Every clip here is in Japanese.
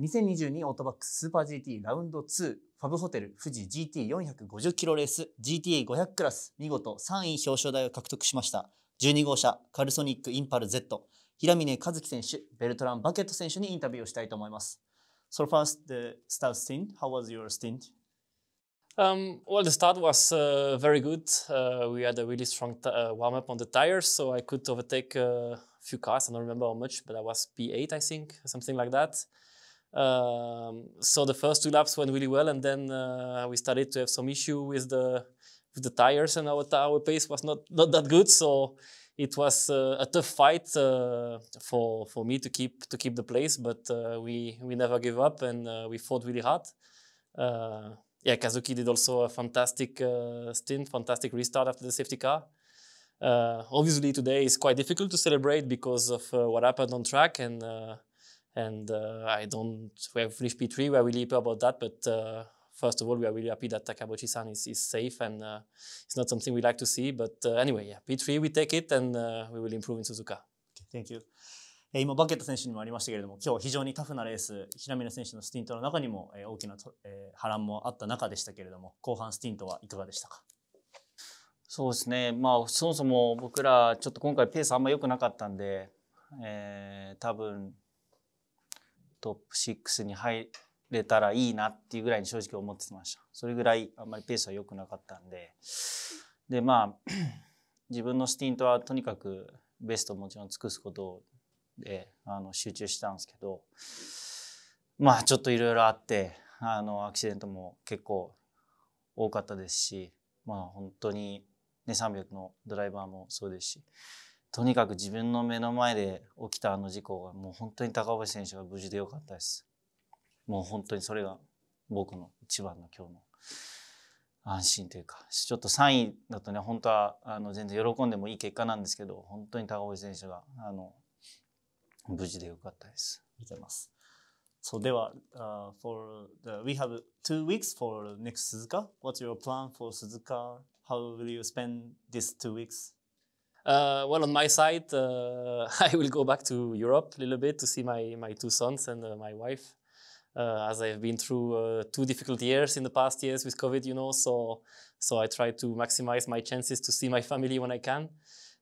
2022オートバックススーパー GT ラウンド2ファブホテル富士 GT450 キロレース GTA500 クラス見事3位表彰台を獲得しました12号車カルソニックインパル Z 平峰和樹選手ベルトラン・バケット選手にインタビューをしたいと思います So first the start stint how was your stint? Um, well, the start was uh, very good. Uh, we had a really strong uh, warm up on the tires, so I could overtake a few cars. I don't remember how much, but I was P8, I think, something like that. Um, so the first two laps went really well, and then uh, we started to have some issue with the with the tires, and our our pace was not not that good. So it was uh, a tough fight uh, for for me to keep to keep the place, but uh, we we never gave up, and uh, we fought really hard. Uh, yeah, Kazuki did also a fantastic stint, fantastic restart after the safety car. obviously, today is quite difficult to celebrate because of what happened on track and And I don't, we have finished P3, we're really happy about that, but first of all, we are really happy that Takabochi-san is, is safe and uh, it's not something we like to see. But uh, anyway, yeah, P3 we take it and uh, we will improve in Suzuka. Okay, thank you. 今、バケット選手にもありましたけれども、今日非常にタフなレース、平峰選手のスティントの中にも、え大きな、え波乱もあった中でしたけれども、後半スティントはいかがでしたかそうですね、まあ、そもそも僕ら、ちょっと今回ペースあんま良くなかったんで、えー、多分トップ6に入れたらいいなっていうぐらいに正直思ってました。それぐらいあんまりペースは良くなかったんで。で、まあ、自分のスティントはとにかくベストもちろん尽くすことであの集中したんですけど、まあちょっといろいろあって、あのアクシデントも結構多かったですし、まあ本当にね、300のドライバーもそうですし、とにかく自分の目の前で起きたあの事故はもう本当に高橋選手が無事でよかったです。もう本当にそれが僕の一番の今日の安心というかちょっと3位だとね本当はあの全然喜んでもいい結果なんですけど本当に高橋選手があの無事でよかったです。ありございます。So では、e y uh, for the, we have two weeks for next Suzuka. What's your plan for Suzuka? How will you spend these two weeks? Uh, well, on my side, uh, I will go back to Europe a little bit to see my, my two sons and uh, my wife, uh, as I've been through uh, two difficult years in the past years with COVID, you know. So, so I try to maximize my chances to see my family when I can.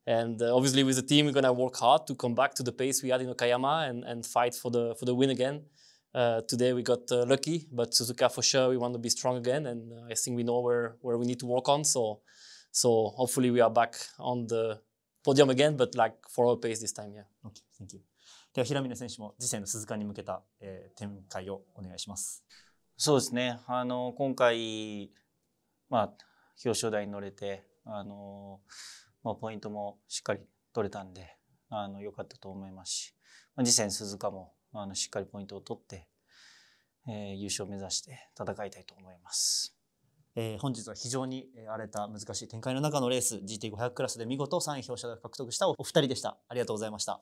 And uh, obviously, with the team, we're going to work hard to come back to the pace we had in Okayama and, and fight for the, for the win again. today, we got lucky, but Suzuka, for sure, we want to be strong again. And I think we know where, where we need to work on. So, so hopefully, we are back on the ポ o d i u m again, but like for our pace this time, yeah. Okay, thank you. では平峰選手も次戦の鈴鹿に向けた、えー、展開をお願いします。そうですね。あの今回まあ表彰台に乗れて、あのまあポイントもしっかり取れたんで、あの良かったと思いますし、まあ、次戦鈴鹿もあのしっかりポイントを取って、えー、優勝を目指して戦いたいと思います。えー、本日は非常に荒れた難しい展開の中のレース GT500 クラスで見事3位表彰台を獲得したお二人でしたありがとうございました